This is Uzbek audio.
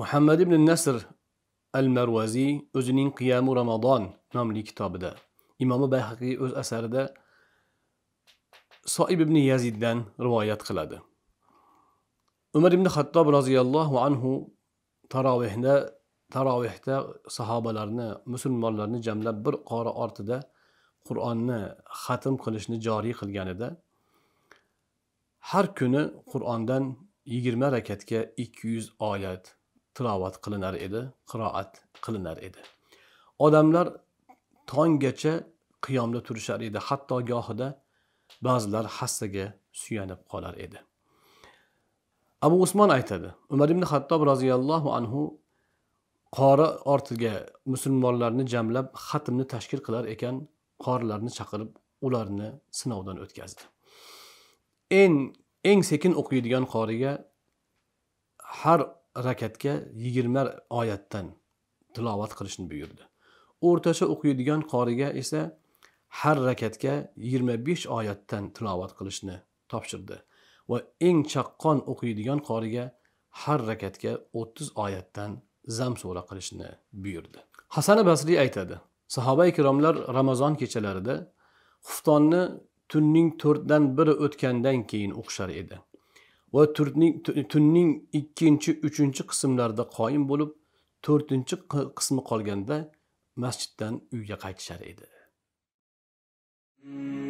muhammad ibn nasr al marvaziy o'zining qiyamu ramazon nomli kitobida imomi bayhaqiy o'z asarida soib ibn yaziddan rivoyat qiladi umar ibn xattob roziyallohu anhu tarovehda tarovehda sahobalarni musulmonlarni jamlab bir qori ortida qur'onni xatm qilishni joriy qilganida har kuni qur'ondan yigirma rakatga ikki yuz oyat tilovat qilinar edi qiroat qilinar edi odamlar tonggacha qiyomda turishar edi hatto gohida ba'zilar hassaga suyanib qolar edi abu usmon aytadi umar ibn hattob roziyallohu anhu qori ortiga musulmonlarni jamlab xatmni tashkil qilar ekan qorilarni chaqirib ularni sinovdan o'tkazdi eng eng sekin o'qiydigan qoriga har rakatga yigirma oyatdan tilovat qilishni buyurdi o'rtacha o'qiydigan qoriga esa har rakatga yigirma besh oyatdan tilovat qilishni topshirdi va eng chaqqon o'qiydigan qoriga har rakatga o'ttiz oyatdan zam sura qilishni buyurdi hasan basriy aytadi sahoba ikromlar ramazon kechalarida xuftonni tunning to'rtdan biri o'tgandan keyin o'qishar edi va turning tunning ikkinchi uchinchi qismlarida qoyim bo'lib to'rtinchi qismi qolganda masjiddan uyga qaytishar edi hmm.